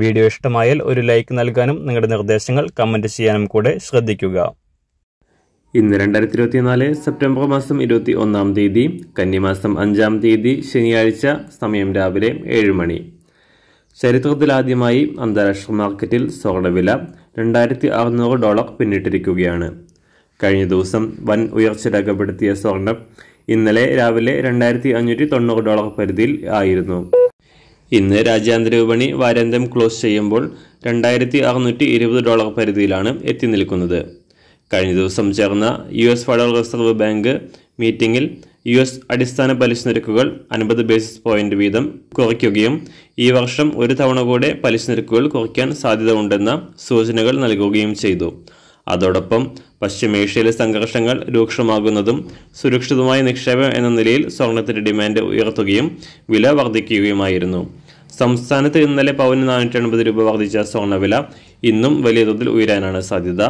video ഇഷ്ടമായാൽ ഒരു like നൽകാനും നിങ്ങളുടെ നിർദ്ദേശങ്ങൾ കമൻറ്റ് ചെയ്യാനും കൂടെ ശ്രദ്ധിക്കുക ഇന്ന് രണ്ടായിരത്തി ഇരുപത്തിനാല് സെപ്റ്റംബർ മാസം ഇരുപത്തി ഒന്നാം തീയതി കന്നിമാസം അഞ്ചാം തീയതി ശനിയാഴ്ച സമയം രാവിലെ ഏഴ് മണി ചരിത്രത്തിലാദ്യമായി അന്താരാഷ്ട്ര മാർക്കറ്റിൽ സ്വർണ്ണവില രണ്ടായിരത്തി അറുന്നൂറ് ഡോളർ പിന്നിട്ടിരിക്കുകയാണ് കഴിഞ്ഞ ദിവസം വൻ ഉയർച്ച രേഖപ്പെടുത്തിയ സ്വർണം ഇന്നലെ രാവിലെ രണ്ടായിരത്തി അഞ്ഞൂറ്റി തൊണ്ണൂറ് ഡോളർ പരിധിയിൽ ആയിരുന്നു ഇന്ന് രാജ്യാന്തര വിപണി വാരാന്ത്യം ക്ലോസ് ചെയ്യുമ്പോൾ രണ്ടായിരത്തി അറുന്നൂറ്റി ഇരുപത് ഡോളർ പരിധിയിലാണ് എത്തി നിൽക്കുന്നത് കഴിഞ്ഞ ദിവസം ചേർന്ന U S federal reserve bank മീറ്റിംഗിൽ യു എസ് അടിസ്ഥാന പലിശ നിരക്കുകൾ അൻപത് ബേസിസ് പോയിന്റ് വീതം കുറയ്ക്കുകയും ഈ വർഷം ഒരു തവണ കൂടെ പലിശ നിരക്കുകൾ കുറയ്ക്കാൻ സാധ്യത ഉണ്ടെന്ന സൂചനകൾ നൽകുകയും ചെയ്തു അതോടൊപ്പം പശ്ചിമേഷ്യയിലെ സംഘർഷങ്ങൾ രൂക്ഷമാകുന്നതും സുരക്ഷിതമായ നിക്ഷേപം എന്ന നിലയിൽ സ്വർണത്തിൻ്റെ ഡിമാൻഡ് ഉയർത്തുകയും വില വർദ്ധിക്കുകയുമായിരുന്നു സംസ്ഥാനത്ത് ഇന്നലെ പവന് നാനൂറ്റി എൺപത് രൂപ വർദ്ധിച്ച സ്വർണ്ണവില ഇന്നും വലിയ തോതിൽ ഉയരാനാണ് സാധ്യത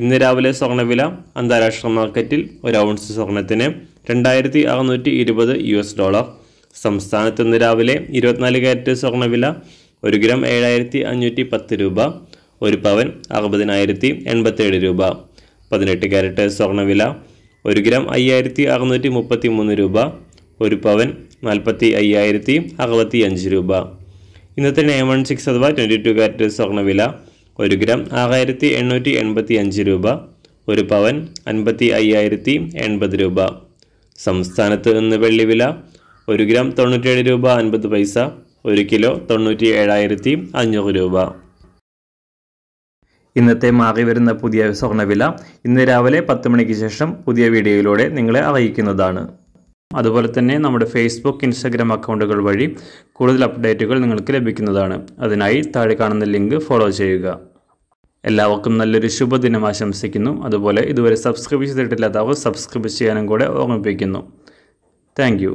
ഇന്ന് രാവിലെ സ്വർണ്ണവില അന്താരാഷ്ട്ര മാർക്കറ്റിൽ ഒരു ഔൺസ് സ്വർണത്തിന് രണ്ടായിരത്തി അറുന്നൂറ്റി ഇരുപത് യു എസ് ഡോളർ സംസ്ഥാനത്ത് ഇന്ന് രാവിലെ ഇരുപത്തിനാല് കാരറ്റ് സ്വർണ്ണവില ഒരു ഗ്രാം ഏഴായിരത്തി അഞ്ഞൂറ്റി പത്ത് രൂപ ഒരു പവൻ അറുപതിനായിരത്തി എൺപത്തേഴ് രൂപ പതിനെട്ട് കാരറ്റ് സ്വർണ്ണവില ഒരു ഗ്രാം അയ്യായിരത്തി അറുന്നൂറ്റി മുപ്പത്തി മൂന്ന് രൂപ ഒരു പവൻ നാൽപ്പത്തി അയ്യായിരത്തി അറുപത്തി അഞ്ച് രൂപ ഇന്നത്തെ നയൻ വൺ സിക്സ് അഥവാ ട്വൻറ്റി ടു കാരറ്റ് സ്വർണ്ണവില ഒരു ഗ്രാം ആറായിരത്തി എണ്ണൂറ്റി എൺപത്തി അഞ്ച് രൂപ ഒരു പവൻ അൻപത്തി അയ്യായിരത്തി എൺപത് രൂപ സംസ്ഥാനത്ത് നിന്ന് വെള്ളി വില ഒരു ഗ്രാം തൊണ്ണൂറ്റേഴ് രൂപ അൻപത് പൈസ ഒരു കിലോ തൊണ്ണൂറ്റി ഏഴായിരത്തി അഞ്ഞൂറ് രൂപ ഇന്നത്തെ മാറി വരുന്ന പുതിയ സ്വർണ്ണവില ഇന്ന് രാവിലെ പത്ത് മണിക്ക് ശേഷം പുതിയ വീഡിയോയിലൂടെ നിങ്ങളെ അറിയിക്കുന്നതാണ് അതുപോലെ തന്നെ നമ്മുടെ ഫേസ്ബുക്ക് ഇൻസ്റ്റാഗ്രാം അക്കൗണ്ടുകൾ വഴി കൂടുതൽ അപ്ഡേറ്റുകൾ നിങ്ങൾക്ക് ലഭിക്കുന്നതാണ് അതിനായി താഴെ കാണുന്ന ലിങ്ക് ഫോളോ ചെയ്യുക എല്ലാവർക്കും നല്ലൊരു ശുഭദിനം ആശംസിക്കുന്നു അതുപോലെ ഇതുവരെ സബ്സ്ക്രൈബ് ചെയ്തിട്ടില്ലാത്തവർ സബ്സ്ക്രൈബ് ചെയ്യാനും കൂടെ ഓർമ്മിപ്പിക്കുന്നു താങ്ക്